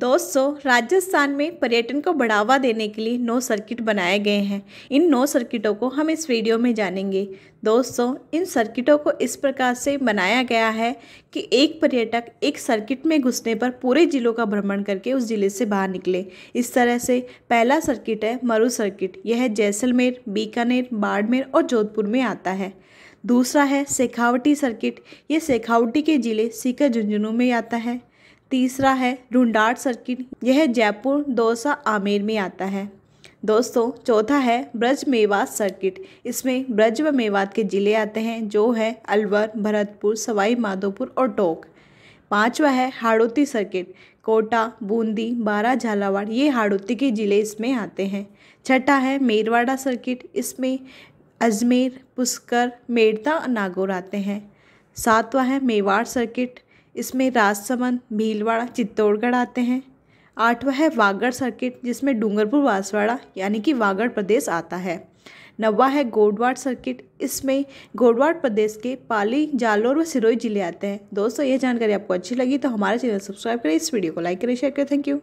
दोस्तों राजस्थान में पर्यटन को बढ़ावा देने के लिए नौ सर्किट बनाए गए हैं इन नौ सर्किटों को हम इस वीडियो में जानेंगे दोस्तों इन सर्किटों को इस प्रकार से बनाया गया है कि एक पर्यटक एक सर्किट में घुसने पर पूरे ज़िलों का भ्रमण करके उस ज़िले से बाहर निकले इस तरह से पहला सर्किट है मरु सर्किट यह जैसलमेर बीकानेर बाड़मेर और जोधपुर में आता है दूसरा है शेखावटी सर्किट ये शेखावटी के ज़िले सीकर झुंझुनू में आता है तीसरा है रुंडार सर्किट यह जयपुर दौसा आमेर में आता है दोस्तों चौथा है ब्रज मेवात सर्किट इसमें ब्रज व मेवात के ज़िले आते हैं जो है अलवर भरतपुर सवाई माधोपुर और टोंक पांचवा है हाड़ोती सर्किट कोटा बूंदी बारा झालावाड़ ये हाड़ोती के ज़िले इसमें आते हैं छठा है मेरवाड़ा सर्किट इसमें अजमेर पुष्कर मेड़ता और नागौर आते हैं सातवां है मेवाड़ सर्किट इसमें राजसमंद भीलवाड़ा चित्तौड़गढ़ आते हैं आठवा है वागड़ सर्किट जिसमें डूंगरपुर बांसवाड़ा यानी कि वागड़ प्रदेश आता है नवा है गोडवाड़ सर्किट इसमें गोडवाड़ प्रदेश के पाली जालोर व सिरोई जिले आते हैं दोस्तों ये जानकारी आपको अच्छी लगी तो हमारे चैनल सब्सक्राइब करें इस वीडियो को लाइक करें शेयर करें थैंक यू